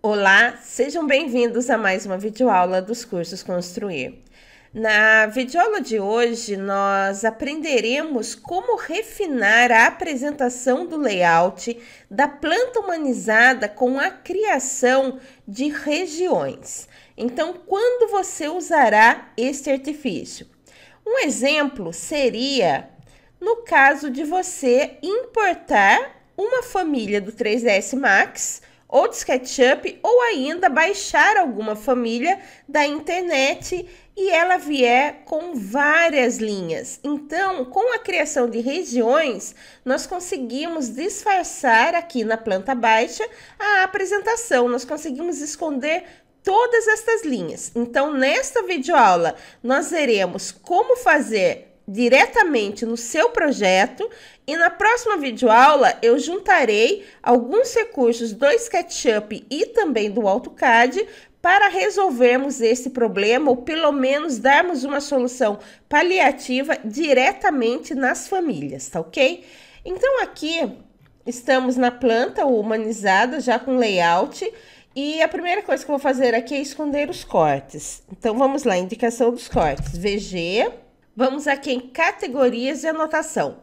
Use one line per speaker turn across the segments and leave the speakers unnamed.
Olá, sejam bem-vindos a mais uma videoaula dos cursos Construir. Na videoaula de hoje, nós aprenderemos como refinar a apresentação do layout da planta humanizada com a criação de regiões. Então, quando você usará este artifício? Um exemplo seria no caso de você importar uma família do 3ds Max ou SketchUp ou ainda baixar alguma família da internet e ela vier com várias linhas. Então, com a criação de regiões, nós conseguimos disfarçar aqui na planta baixa a apresentação, nós conseguimos esconder todas estas linhas. Então, nesta videoaula, nós veremos como fazer diretamente no seu projeto e na próxima videoaula eu juntarei alguns recursos do SketchUp e também do AutoCAD para resolvermos esse problema ou pelo menos darmos uma solução paliativa diretamente nas famílias, tá ok? Então aqui estamos na planta humanizada já com layout e a primeira coisa que eu vou fazer aqui é esconder os cortes. Então vamos lá, indicação dos cortes, VG Vamos aqui em categorias de anotação.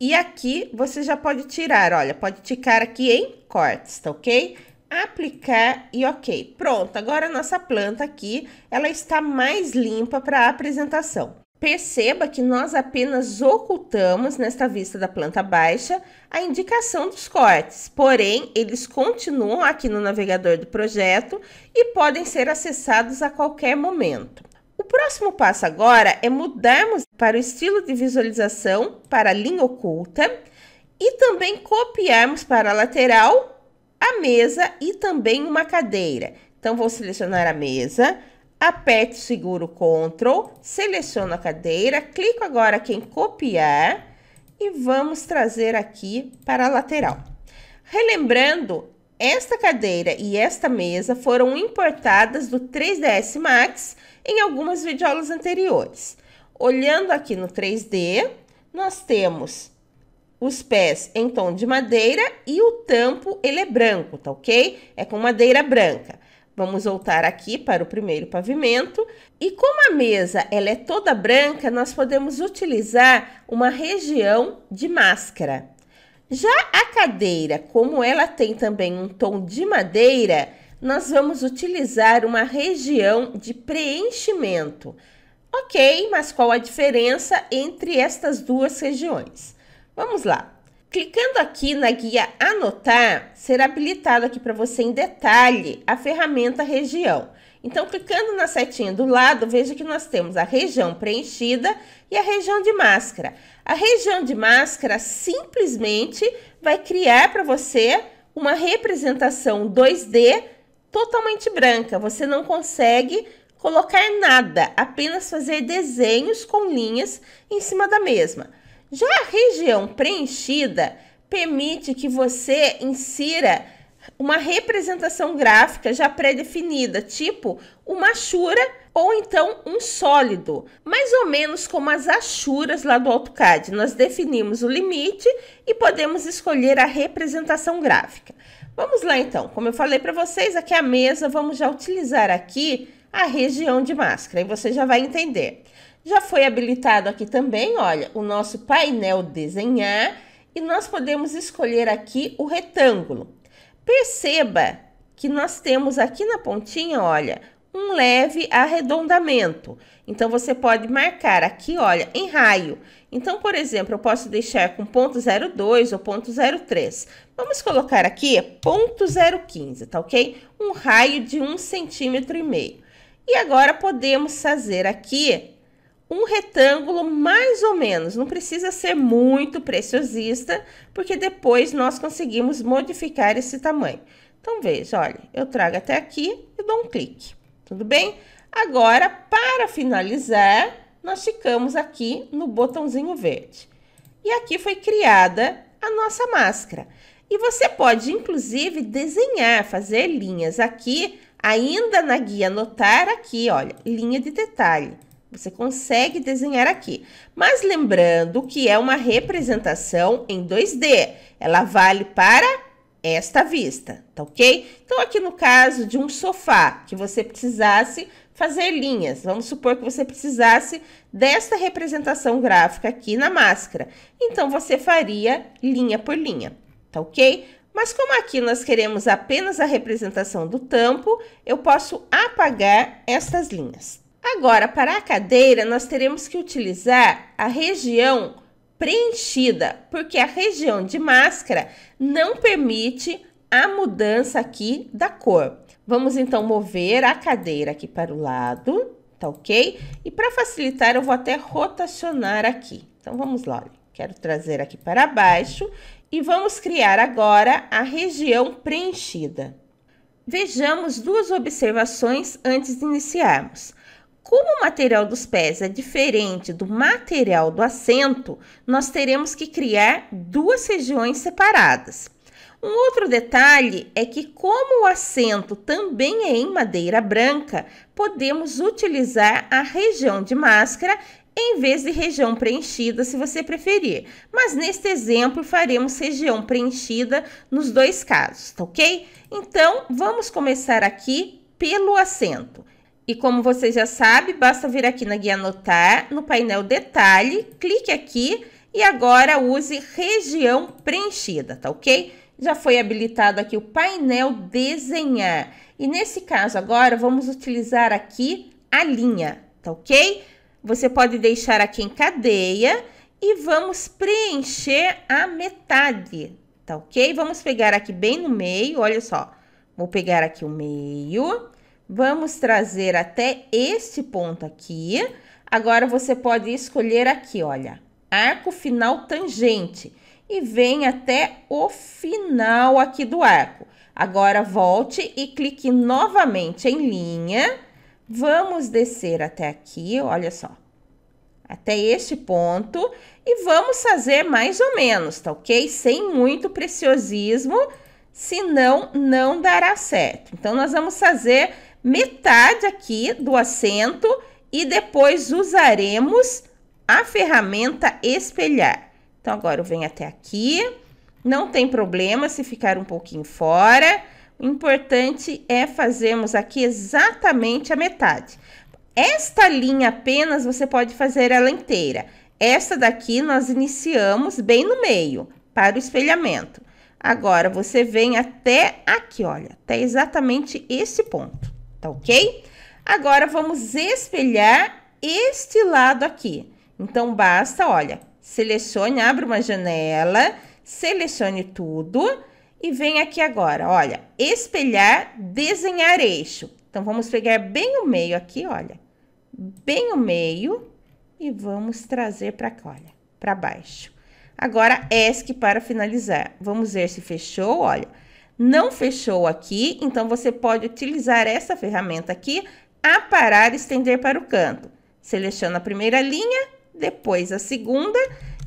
E aqui você já pode tirar, olha, pode ticar aqui em cortes, tá ok? Aplicar e ok. Pronto, agora a nossa planta aqui, ela está mais limpa para a apresentação. Perceba que nós apenas ocultamos nesta vista da planta baixa a indicação dos cortes, porém eles continuam aqui no navegador do projeto e podem ser acessados a qualquer momento. O próximo passo agora é mudarmos para o estilo de visualização para a linha oculta e também copiarmos para a lateral a mesa e também uma cadeira. Então, vou selecionar a mesa, aperto seguro Ctrl, seleciono a cadeira, clico agora aqui em copiar e vamos trazer aqui para a lateral. Relembrando, esta cadeira e esta mesa foram importadas do 3ds Max em algumas videoaulas anteriores. Olhando aqui no 3D, nós temos os pés em tom de madeira e o tampo ele é branco, tá ok? É com madeira branca. Vamos voltar aqui para o primeiro pavimento. E como a mesa ela é toda branca, nós podemos utilizar uma região de máscara. Já a cadeira, como ela tem também um tom de madeira, nós vamos utilizar uma região de preenchimento. Ok, mas qual a diferença entre estas duas regiões? Vamos lá. Clicando aqui na guia Anotar, será habilitado aqui para você em detalhe a ferramenta região. Então, clicando na setinha do lado, veja que nós temos a região preenchida e a região de máscara. A região de máscara simplesmente vai criar para você uma representação 2D totalmente branca. Você não consegue colocar nada, apenas fazer desenhos com linhas em cima da mesma. Já a região preenchida permite que você insira uma representação gráfica já pré-definida, tipo uma chura ou então um sólido, mais ou menos como as achuras lá do AutoCAD. Nós definimos o limite e podemos escolher a representação gráfica. Vamos lá então, como eu falei para vocês, aqui é a mesa, vamos já utilizar aqui a região de máscara e você já vai entender. Já foi habilitado aqui também, olha, o nosso painel desenhar e nós podemos escolher aqui o retângulo. Perceba que nós temos aqui na pontinha, olha, um leve arredondamento. Então, você pode marcar aqui, olha, em raio. Então, por exemplo, eu posso deixar com ponto 0,2 ou ponto 0,3. Vamos colocar aqui ponto 0,15, tá ok? Um raio de um centímetro e meio. E agora, podemos fazer aqui um retângulo mais ou menos, não precisa ser muito preciosista, porque depois nós conseguimos modificar esse tamanho. Então, veja, olha, eu trago até aqui e dou um clique, tudo bem? Agora, para finalizar, nós ficamos aqui no botãozinho verde. E aqui foi criada a nossa máscara. E você pode, inclusive, desenhar, fazer linhas aqui, ainda na guia, anotar aqui, olha, linha de detalhe. Você consegue desenhar aqui. Mas lembrando que é uma representação em 2D. Ela vale para esta vista, tá ok? Então, aqui no caso de um sofá que você precisasse fazer linhas, vamos supor que você precisasse desta representação gráfica aqui na máscara. Então, você faria linha por linha, tá ok? Mas como aqui nós queremos apenas a representação do tampo, eu posso apagar estas linhas, Agora, para a cadeira, nós teremos que utilizar a região preenchida, porque a região de máscara não permite a mudança aqui da cor. Vamos então mover a cadeira aqui para o lado, tá ok? E para facilitar, eu vou até rotacionar aqui. Então vamos lá, quero trazer aqui para baixo e vamos criar agora a região preenchida. Vejamos duas observações antes de iniciarmos. Como o material dos pés é diferente do material do assento, nós teremos que criar duas regiões separadas. Um outro detalhe é que, como o assento também é em madeira branca, podemos utilizar a região de máscara em vez de região preenchida, se você preferir. Mas neste exemplo, faremos região preenchida nos dois casos, tá ok? Então, vamos começar aqui pelo assento. E como você já sabe, basta vir aqui na guia anotar, no painel detalhe, clique aqui e agora use região preenchida, tá ok? Já foi habilitado aqui o painel desenhar. E nesse caso agora, vamos utilizar aqui a linha, tá ok? Você pode deixar aqui em cadeia e vamos preencher a metade, tá ok? Vamos pegar aqui bem no meio, olha só. Vou pegar aqui o meio Vamos trazer até este ponto aqui. Agora você pode escolher aqui, olha, arco final tangente e vem até o final aqui do arco. Agora volte e clique novamente em linha. Vamos descer até aqui, olha só. Até este ponto e vamos fazer mais ou menos, tá ok? Sem muito preciosismo, senão não dará certo. Então, nós vamos fazer metade aqui do assento e depois usaremos a ferramenta espelhar. Então, agora eu venho até aqui, não tem problema se ficar um pouquinho fora. O importante é fazermos aqui exatamente a metade. Esta linha apenas você pode fazer ela inteira. Esta daqui nós iniciamos bem no meio, para o espelhamento. Agora, você vem até aqui, olha, até exatamente esse ponto tá ok? Agora, vamos espelhar este lado aqui. Então, basta, olha, selecione, abre uma janela, selecione tudo e vem aqui agora, olha, espelhar, desenhar eixo. Então, vamos pegar bem o meio aqui, olha, bem o meio e vamos trazer para cá, olha, para baixo. Agora, ESC para finalizar. Vamos ver se fechou, olha não fechou aqui, então você pode utilizar essa ferramenta aqui, aparar e estender para o canto. Seleciona a primeira linha, depois a segunda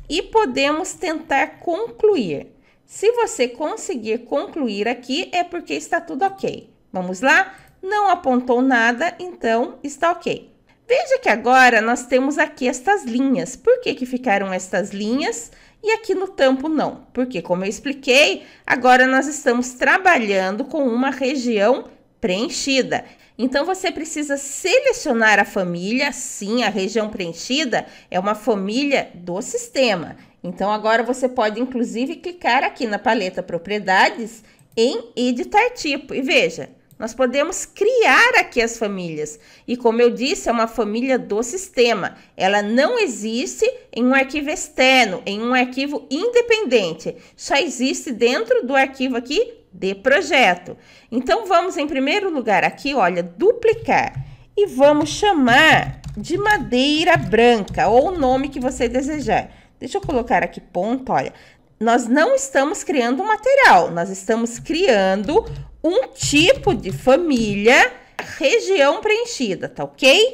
e podemos tentar concluir. Se você conseguir concluir aqui, é porque está tudo ok. Vamos lá? Não apontou nada, então está ok. Veja que agora nós temos aqui estas linhas. Por que, que ficaram estas linhas? E aqui no tampo não, porque como eu expliquei, agora nós estamos trabalhando com uma região preenchida. Então você precisa selecionar a família, sim, a região preenchida é uma família do sistema. Então agora você pode inclusive clicar aqui na paleta propriedades em editar tipo e veja, nós podemos criar aqui as famílias. E como eu disse, é uma família do sistema. Ela não existe em um arquivo externo, em um arquivo independente. Só existe dentro do arquivo aqui de projeto. Então vamos em primeiro lugar aqui, olha, duplicar e vamos chamar de madeira branca ou o nome que você desejar. Deixa eu colocar aqui ponto, olha nós não estamos criando um material, nós estamos criando um tipo de família, região preenchida, tá ok?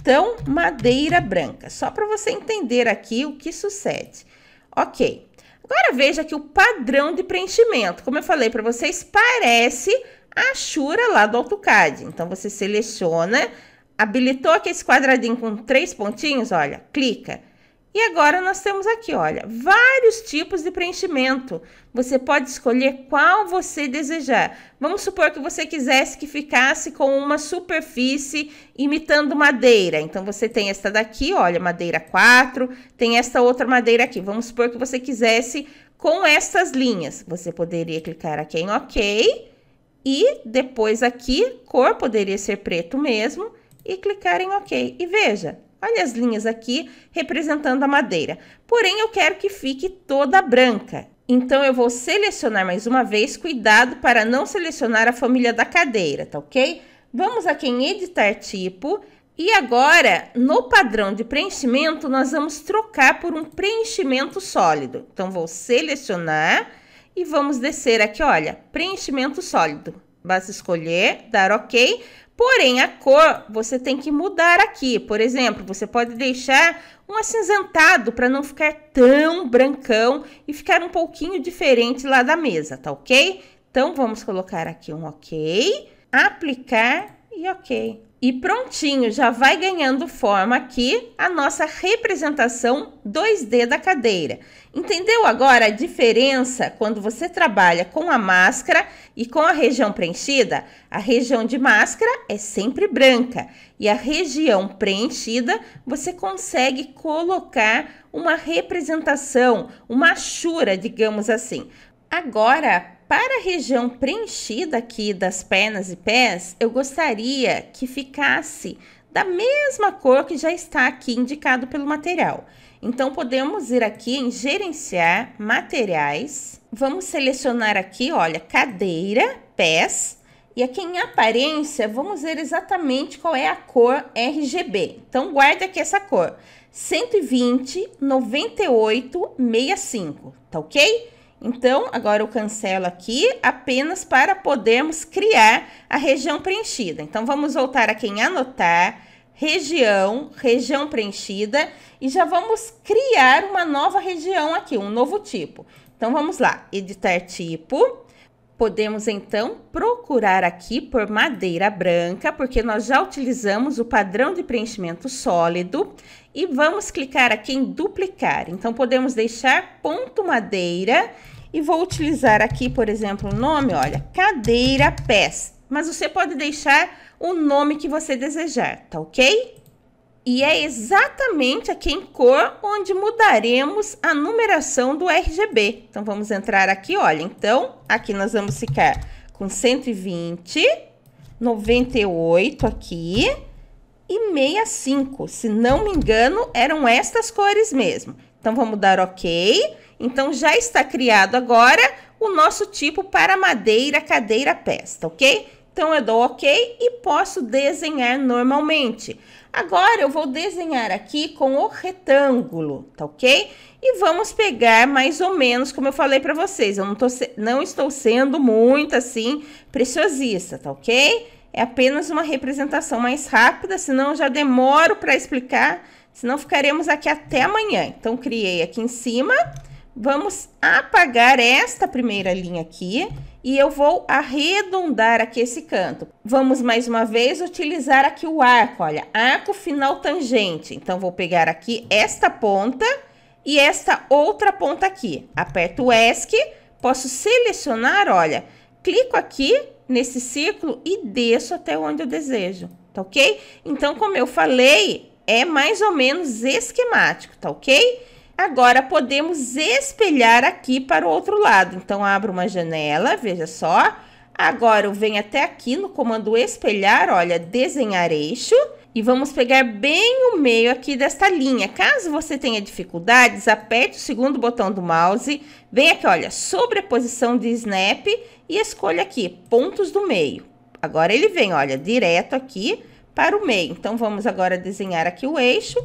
Então, madeira branca, só para você entender aqui o que sucede. Ok, agora veja aqui o padrão de preenchimento. Como eu falei para vocês, parece a chura lá do AutoCAD. Então, você seleciona, habilitou aqui esse quadradinho com três pontinhos, olha, clica e agora nós temos aqui, olha, vários tipos de preenchimento. Você pode escolher qual você desejar. Vamos supor que você quisesse que ficasse com uma superfície imitando madeira. Então você tem esta daqui, olha, madeira 4, tem esta outra madeira aqui. Vamos supor que você quisesse com estas linhas. Você poderia clicar aqui em OK e depois aqui, cor poderia ser preto mesmo e clicar em OK. E veja, Olha as linhas aqui representando a madeira. Porém, eu quero que fique toda branca. Então, eu vou selecionar mais uma vez. Cuidado para não selecionar a família da cadeira, tá ok? Vamos aqui em editar tipo. E agora, no padrão de preenchimento, nós vamos trocar por um preenchimento sólido. Então, vou selecionar e vamos descer aqui, olha, preenchimento sólido. Basta escolher, dar OK. Porém, a cor você tem que mudar aqui. Por exemplo, você pode deixar um acinzentado para não ficar tão brancão e ficar um pouquinho diferente lá da mesa, tá ok? Então, vamos colocar aqui um ok, aplicar e ok. E prontinho, já vai ganhando forma aqui a nossa representação 2D da cadeira. Entendeu agora a diferença quando você trabalha com a máscara e com a região preenchida? A região de máscara é sempre branca e a região preenchida você consegue colocar uma representação, uma chura, digamos assim. Agora, para a região preenchida aqui das pernas e pés, eu gostaria que ficasse da mesma cor que já está aqui indicado pelo material. Então, podemos ir aqui em gerenciar materiais. Vamos selecionar aqui, olha, cadeira, pés. E aqui em aparência, vamos ver exatamente qual é a cor RGB. Então, guarde aqui essa cor. 120, 98, 65, tá ok? Então, agora eu cancelo aqui apenas para podermos criar a região preenchida. Então, vamos voltar aqui em anotar, região, região preenchida, e já vamos criar uma nova região aqui, um novo tipo. Então, vamos lá, editar tipo. Podemos, então, procurar aqui por madeira branca, porque nós já utilizamos o padrão de preenchimento sólido. E vamos clicar aqui em duplicar. Então, podemos deixar ponto madeira e vou utilizar aqui, por exemplo, o nome, olha, cadeira pés. Mas você pode deixar o nome que você desejar, tá ok? E é exatamente aqui em cor onde mudaremos a numeração do RGB. Então, vamos entrar aqui, olha. Então, aqui nós vamos ficar com 120, 98 aqui e 65. Se não me engano, eram estas cores mesmo. Então, vamos dar ok. Então, já está criado agora o nosso tipo para madeira, cadeira, pesta, tá ok? Então eu dou OK e posso desenhar normalmente. Agora eu vou desenhar aqui com o retângulo, tá ok? E vamos pegar mais ou menos como eu falei para vocês. Eu não, tô, não estou sendo muito assim preciosista, tá ok? É apenas uma representação mais rápida, senão já demoro para explicar, senão ficaremos aqui até amanhã. Então criei aqui em cima. Vamos apagar esta primeira linha aqui e eu vou arredondar aqui esse canto. Vamos mais uma vez utilizar aqui o arco, olha, arco final tangente. Então, vou pegar aqui esta ponta e esta outra ponta aqui. Aperto o ESC, posso selecionar, olha, clico aqui nesse círculo e desço até onde eu desejo, tá ok? Então, como eu falei, é mais ou menos esquemático, tá ok? Agora podemos espelhar aqui para o outro lado. Então abro uma janela, veja só. Agora eu venho até aqui no comando espelhar, olha, desenhar eixo. E vamos pegar bem o meio aqui desta linha. Caso você tenha dificuldades, aperte o segundo botão do mouse, vem aqui, olha, sobreposição de snap e escolha aqui, pontos do meio. Agora ele vem, olha, direto aqui para o meio. Então, vamos agora desenhar aqui o eixo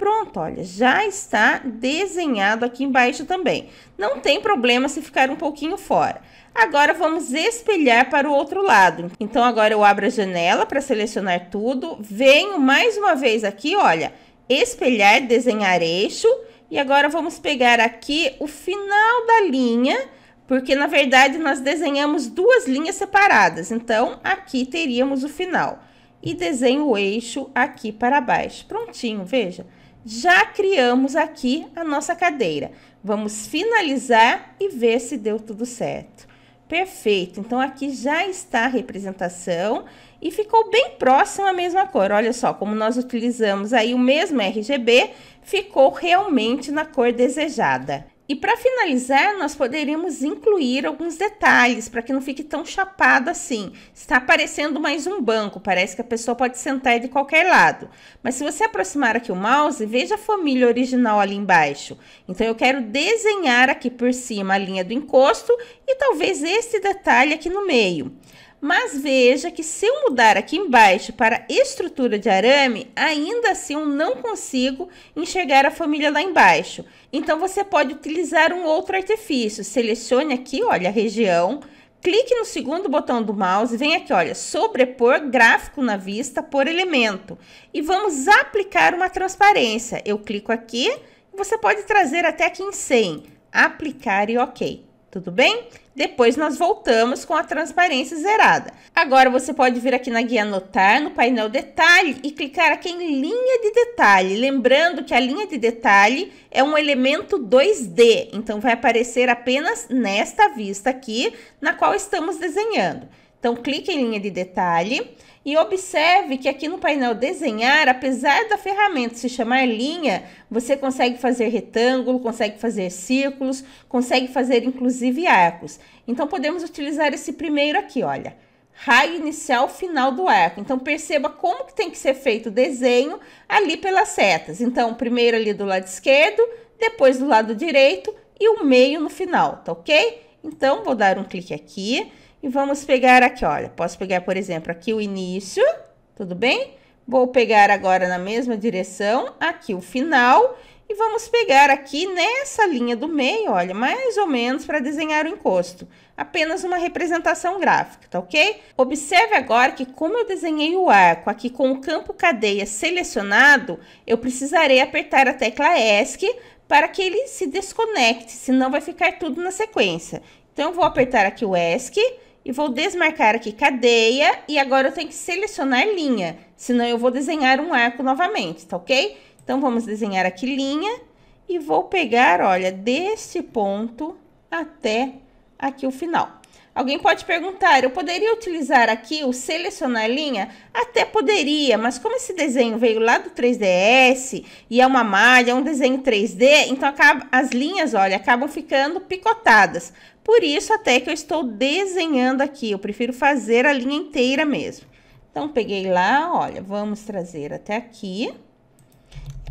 pronto, olha, já está desenhado aqui embaixo também. Não tem problema se ficar um pouquinho fora. Agora vamos espelhar para o outro lado. Então agora eu abro a janela para selecionar tudo, venho mais uma vez aqui, olha, espelhar, desenhar eixo, e agora vamos pegar aqui o final da linha, porque na verdade nós desenhamos duas linhas separadas, então aqui teríamos o final. E desenho o eixo aqui para baixo. Prontinho, veja já criamos aqui a nossa cadeira. Vamos finalizar e ver se deu tudo certo. Perfeito, então aqui já está a representação e ficou bem próximo à mesma cor. Olha só, como nós utilizamos aí o mesmo RGB, ficou realmente na cor desejada. E para finalizar, nós poderíamos incluir alguns detalhes para que não fique tão chapado assim. Está parecendo mais um banco, parece que a pessoa pode sentar de qualquer lado. Mas se você aproximar aqui o mouse, veja a família original ali embaixo. Então eu quero desenhar aqui por cima a linha do encosto e talvez esse detalhe aqui no meio. Mas veja que se eu mudar aqui embaixo para estrutura de arame, ainda assim eu não consigo enxergar a família lá embaixo. Então você pode utilizar um outro artifício. Selecione aqui, olha, a região, clique no segundo botão do mouse, vem aqui, olha, sobrepor gráfico na vista por elemento. E vamos aplicar uma transparência. Eu clico aqui, você pode trazer até aqui em 100, aplicar e ok. Tudo bem? Depois nós voltamos com a transparência zerada. Agora você pode vir aqui na guia anotar, no painel detalhe e clicar aqui em linha de detalhe. Lembrando que a linha de detalhe é um elemento 2D, então vai aparecer apenas nesta vista aqui na qual estamos desenhando. Então, clique em linha de detalhe e observe que aqui no painel desenhar, apesar da ferramenta se chamar linha, você consegue fazer retângulo, consegue fazer círculos, consegue fazer inclusive arcos. Então, podemos utilizar esse primeiro aqui, olha. Raio inicial, final do arco. Então, perceba como que tem que ser feito o desenho ali pelas setas. Então, primeiro ali do lado esquerdo, depois do lado direito e o meio no final, tá ok? Então, vou dar um clique aqui e vamos pegar aqui, olha, posso pegar, por exemplo, aqui o início, tudo bem? Vou pegar agora na mesma direção, aqui o final, e vamos pegar aqui nessa linha do meio, olha, mais ou menos para desenhar o encosto. Apenas uma representação gráfica, tá ok? Observe agora que como eu desenhei o arco aqui com o campo cadeia selecionado, eu precisarei apertar a tecla ESC para que ele se desconecte, senão vai ficar tudo na sequência. Então, eu vou apertar aqui o ESC e vou desmarcar aqui cadeia e agora eu tenho que selecionar linha, senão eu vou desenhar um arco novamente, tá ok? Então, vamos desenhar aqui linha e vou pegar, olha, deste ponto até aqui o final. Alguém pode perguntar, eu poderia utilizar aqui o selecionar linha? Até poderia, mas como esse desenho veio lá do 3DS e é uma malha, é um desenho 3D, então acaba, as linhas, olha, acabam ficando picotadas. Por isso até que eu estou desenhando aqui, eu prefiro fazer a linha inteira mesmo. Então, peguei lá, olha, vamos trazer até aqui.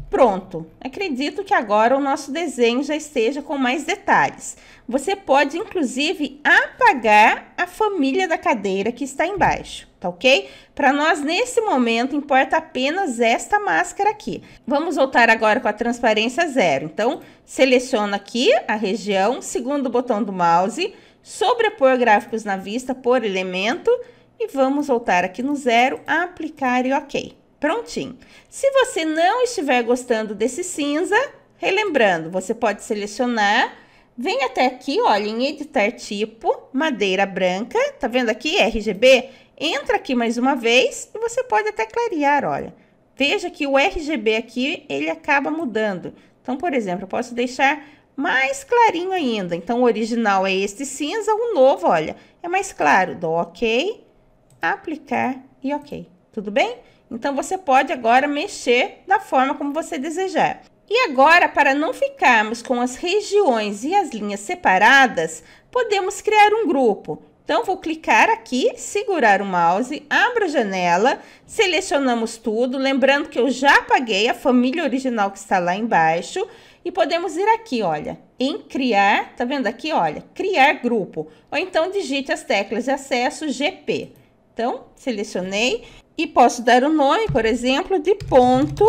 Pronto, acredito que agora o nosso desenho já esteja com mais detalhes. Você pode, inclusive, apagar a família da cadeira que está embaixo, tá ok? Para nós, nesse momento, importa apenas esta máscara aqui. Vamos voltar agora com a transparência zero. Então, seleciona aqui a região, segundo o botão do mouse, sobrepor gráficos na vista por elemento e vamos voltar aqui no zero, aplicar e ok prontinho. Se você não estiver gostando desse cinza, relembrando, você pode selecionar, vem até aqui, olha, em editar tipo, madeira branca, tá vendo aqui, RGB? Entra aqui mais uma vez e você pode até clarear, olha. Veja que o RGB aqui, ele acaba mudando. Então, por exemplo, eu posso deixar mais clarinho ainda. Então, o original é este cinza, o novo, olha, é mais claro. Dou OK, aplicar e OK. Tudo bem? Então você pode agora mexer da forma como você desejar. E agora, para não ficarmos com as regiões e as linhas separadas, podemos criar um grupo. Então, vou clicar aqui, segurar o mouse, abro a janela, selecionamos tudo, lembrando que eu já apaguei a família original que está lá embaixo, e podemos ir aqui, olha, em criar, tá vendo aqui, olha, criar grupo, ou então digite as teclas de acesso GP. Então, selecionei e posso dar o nome, por exemplo, de ponto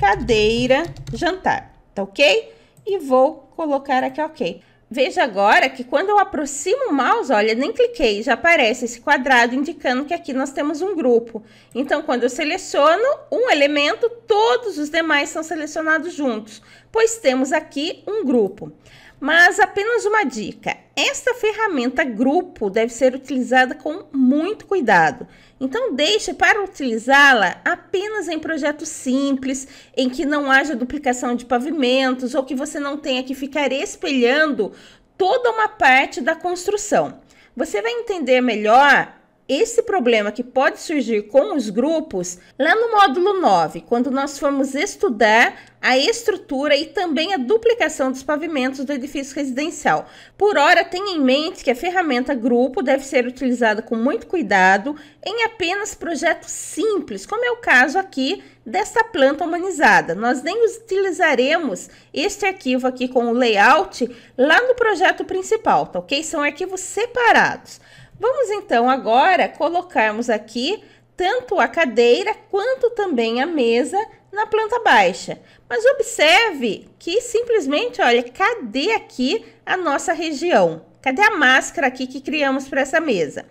cadeira jantar, tá ok? E vou colocar aqui ok. Veja agora que quando eu aproximo o mouse, olha, nem cliquei, já aparece esse quadrado indicando que aqui nós temos um grupo. Então, quando eu seleciono um elemento, todos os demais são selecionados juntos, pois temos aqui um grupo. Mas apenas uma dica: esta ferramenta grupo deve ser utilizada com muito cuidado. Então, deixe para utilizá-la apenas em projetos simples, em que não haja duplicação de pavimentos ou que você não tenha que ficar espelhando toda uma parte da construção. Você vai entender melhor esse problema que pode surgir com os grupos lá no módulo 9, quando nós formos estudar a estrutura e também a duplicação dos pavimentos do edifício residencial. Por hora, tenha em mente que a ferramenta grupo deve ser utilizada com muito cuidado em apenas projetos simples, como é o caso aqui desta planta humanizada. Nós nem utilizaremos este arquivo aqui com o layout lá no projeto principal, tá ok? São arquivos separados. Vamos então agora colocarmos aqui tanto a cadeira quanto também a mesa na planta baixa. Mas observe que simplesmente, olha, cadê aqui a nossa região? Cadê a máscara aqui que criamos para essa mesa?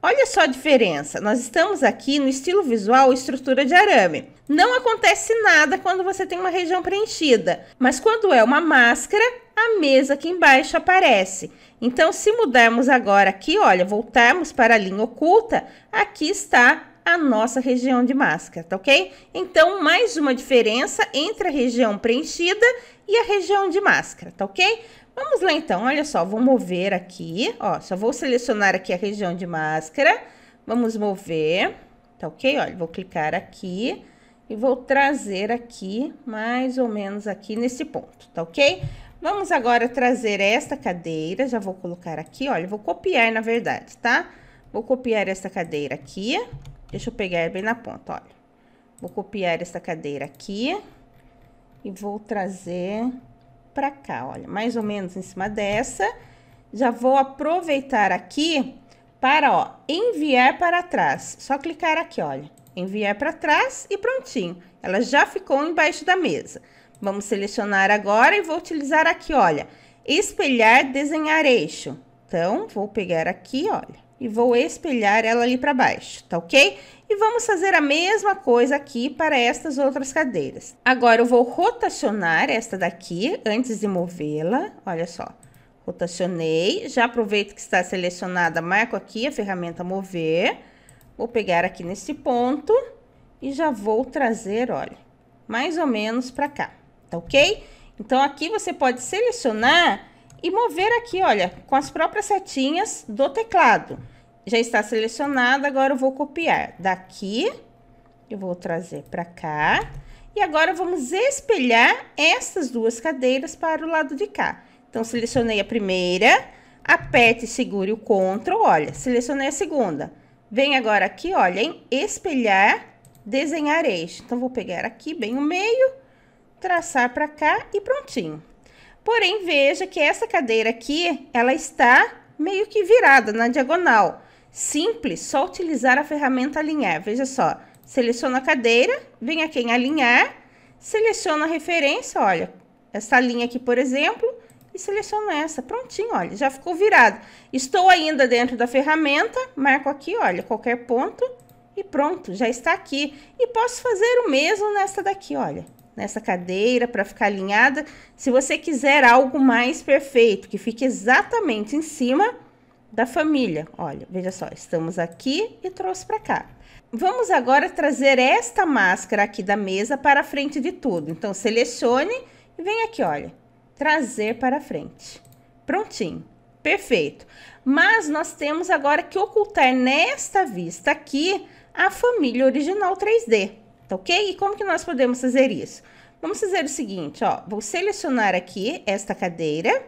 Olha só a diferença. Nós estamos aqui no estilo visual estrutura de arame. Não acontece nada quando você tem uma região preenchida, mas quando é uma máscara, a mesa aqui embaixo aparece. Então, se mudarmos agora aqui, olha, voltarmos para a linha oculta, aqui está a nossa região de máscara, tá ok? Então, mais uma diferença entre a região preenchida e a região de máscara, tá ok? Vamos lá então, olha só, vou mover aqui, ó, só vou selecionar aqui a região de máscara, vamos mover, tá ok? Olha, vou clicar aqui e vou trazer aqui, mais ou menos aqui nesse ponto, tá ok? Vamos agora trazer esta cadeira, já vou colocar aqui, olha, vou copiar na verdade, tá? Vou copiar esta cadeira aqui, deixa eu pegar bem na ponta, olha. Vou copiar esta cadeira aqui e vou trazer pra cá, olha, mais ou menos em cima dessa. Já vou aproveitar aqui para, ó, enviar para trás. Só clicar aqui, olha, enviar para trás e prontinho. Ela já ficou embaixo da mesa. Vamos selecionar agora e vou utilizar aqui, olha, espelhar, desenhar eixo. Então, vou pegar aqui, olha, e vou espelhar ela ali para baixo, tá ok? E vamos fazer a mesma coisa aqui para estas outras cadeiras. Agora, eu vou rotacionar esta daqui antes de movê-la, olha só. Rotacionei, já aproveito que está selecionada, marco aqui a ferramenta mover. Vou pegar aqui nesse ponto e já vou trazer, olha, mais ou menos para cá tá ok? Então aqui você pode selecionar e mover aqui, olha, com as próprias setinhas do teclado. Já está selecionado, agora eu vou copiar daqui, eu vou trazer para cá. E agora vamos espelhar essas duas cadeiras para o lado de cá. Então, selecionei a primeira, aperte e segure o CTRL, olha, selecionei a segunda. Vem agora aqui, olha, em espelhar, desenhar eixo. Então, vou pegar aqui bem o meio traçar para cá e prontinho. Porém, veja que essa cadeira aqui, ela está meio que virada na diagonal. Simples, só utilizar a ferramenta alinhar. Veja só, seleciona a cadeira, vem aqui em alinhar, seleciona a referência, olha, essa linha aqui, por exemplo, e seleciono essa. Prontinho, olha, já ficou virado. Estou ainda dentro da ferramenta, marco aqui, olha, qualquer ponto e pronto, já está aqui. E posso fazer o mesmo nessa daqui, olha nessa cadeira para ficar alinhada. Se você quiser algo mais perfeito, que fique exatamente em cima da família. Olha, veja só, estamos aqui e trouxe para cá. Vamos agora trazer esta máscara aqui da mesa para a frente de tudo. Então, selecione e vem aqui, olha, trazer para frente. Prontinho, perfeito. Mas nós temos agora que ocultar nesta vista aqui a família original 3D. Tá ok? E como que nós podemos fazer isso? Vamos fazer o seguinte, ó. Vou selecionar aqui esta cadeira.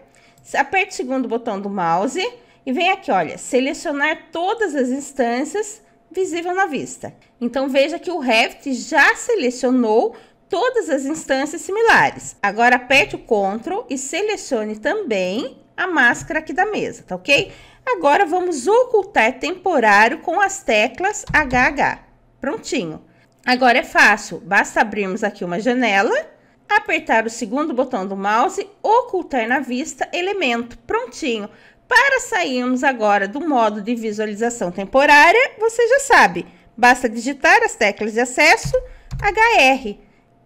Aperte o segundo botão do mouse. E vem aqui, olha. Selecionar todas as instâncias visível na vista. Então, veja que o Revit já selecionou todas as instâncias similares. Agora, aperte o CTRL e selecione também a máscara aqui da mesa, tá ok? Agora, vamos ocultar temporário com as teclas HH. Prontinho. Agora é fácil, basta abrirmos aqui uma janela, apertar o segundo botão do mouse, ocultar na vista elemento, prontinho. Para sairmos agora do modo de visualização temporária, você já sabe, basta digitar as teclas de acesso HR.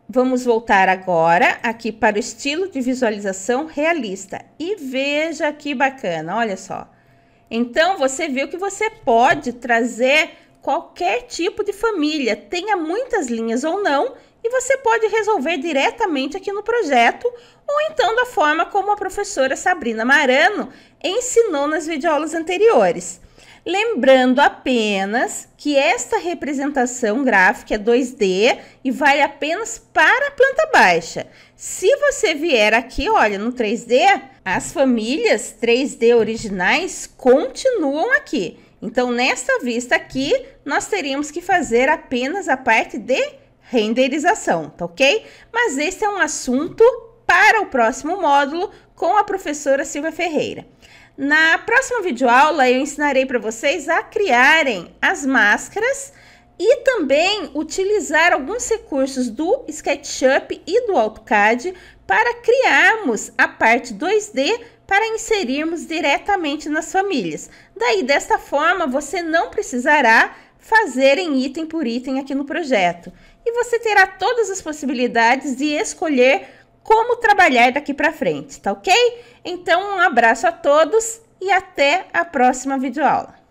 Vamos voltar agora aqui para o estilo de visualização realista. E veja que bacana, olha só. Então, você viu que você pode trazer qualquer tipo de família, tenha muitas linhas ou não, e você pode resolver diretamente aqui no projeto, ou então da forma como a professora Sabrina Marano ensinou nas videoaulas anteriores. Lembrando apenas que esta representação gráfica é 2D e vale apenas para a planta baixa. Se você vier aqui, olha, no 3D, as famílias 3D originais continuam aqui. Então, nesta vista aqui, nós teríamos que fazer apenas a parte de renderização, tá ok? Mas esse é um assunto para o próximo módulo com a professora Silvia Ferreira. Na próxima videoaula, eu ensinarei para vocês a criarem as máscaras e também utilizar alguns recursos do SketchUp e do AutoCAD para criarmos a parte 2D para inserirmos diretamente nas famílias. Daí, desta forma, você não precisará fazerem item por item aqui no projeto. E você terá todas as possibilidades de escolher como trabalhar daqui para frente, tá ok? Então, um abraço a todos e até a próxima videoaula.